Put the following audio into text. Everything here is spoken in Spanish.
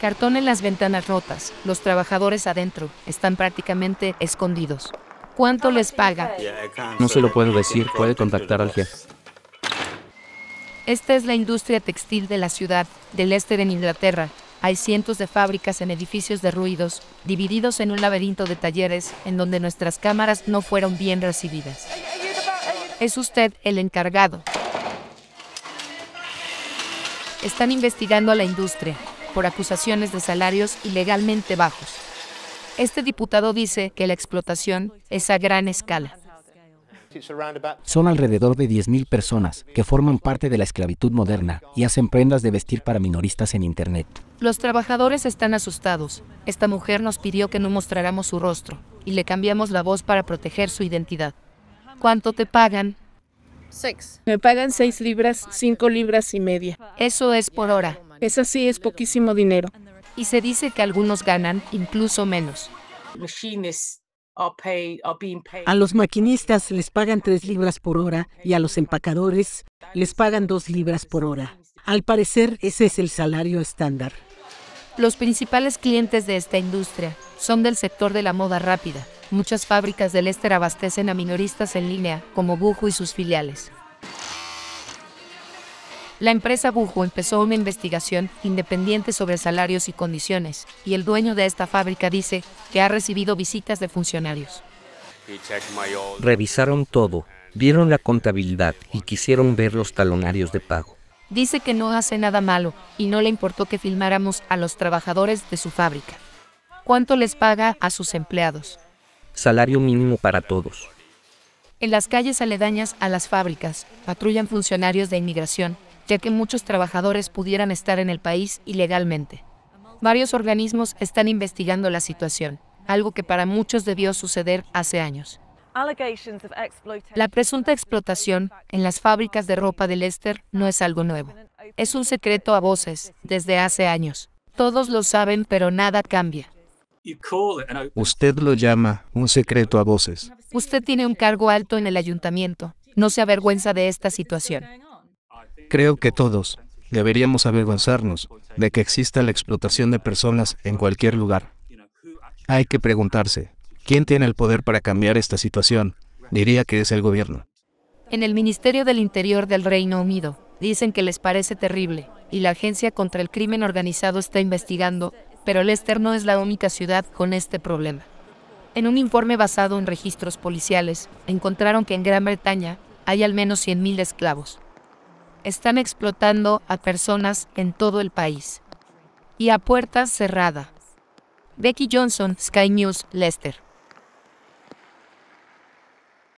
Cartón en las ventanas rotas. Los trabajadores adentro están prácticamente escondidos. ¿Cuánto les paga? Pues. No se lo puedo decir, puede contactar al jefe. Esta es la industria textil de la ciudad del este de Inglaterra. Hay cientos de fábricas en edificios derruidos, divididos en un laberinto de talleres en donde nuestras cámaras no fueron bien recibidas. Es usted el encargado están investigando a la industria por acusaciones de salarios ilegalmente bajos. Este diputado dice que la explotación es a gran escala. Son alrededor de 10.000 personas que forman parte de la esclavitud moderna y hacen prendas de vestir para minoristas en Internet. Los trabajadores están asustados. Esta mujer nos pidió que no mostráramos su rostro y le cambiamos la voz para proteger su identidad. ¿Cuánto te pagan? Me pagan seis libras, cinco libras y media. Eso es por hora. Es así, es poquísimo dinero. Y se dice que algunos ganan incluso menos. A los maquinistas les pagan tres libras por hora y a los empacadores les pagan dos libras por hora. Al parecer, ese es el salario estándar. Los principales clientes de esta industria son del sector de la moda rápida, Muchas fábricas del Ester abastecen a minoristas en línea, como Bujo y sus filiales. La empresa Bujo empezó una investigación independiente sobre salarios y condiciones, y el dueño de esta fábrica dice que ha recibido visitas de funcionarios. Revisaron todo, vieron la contabilidad y quisieron ver los talonarios de pago. Dice que no hace nada malo y no le importó que filmáramos a los trabajadores de su fábrica. ¿Cuánto les paga a sus empleados? salario mínimo para todos. En las calles aledañas a las fábricas patrullan funcionarios de inmigración, ya que muchos trabajadores pudieran estar en el país ilegalmente. Varios organismos están investigando la situación, algo que para muchos debió suceder hace años. La presunta explotación en las fábricas de ropa de Leicester no es algo nuevo. Es un secreto a voces desde hace años. Todos lo saben, pero nada cambia. Usted lo llama un secreto a voces. Usted tiene un cargo alto en el ayuntamiento. No se avergüenza de esta situación. Creo que todos deberíamos avergonzarnos de que exista la explotación de personas en cualquier lugar. Hay que preguntarse, ¿quién tiene el poder para cambiar esta situación? Diría que es el gobierno. En el Ministerio del Interior del Reino Unido, dicen que les parece terrible, y la Agencia contra el Crimen Organizado está investigando pero Leicester no es la única ciudad con este problema. En un informe basado en registros policiales, encontraron que en Gran Bretaña hay al menos 100.000 esclavos. Están explotando a personas en todo el país. Y a puerta cerrada. Becky Johnson, Sky News, Leicester.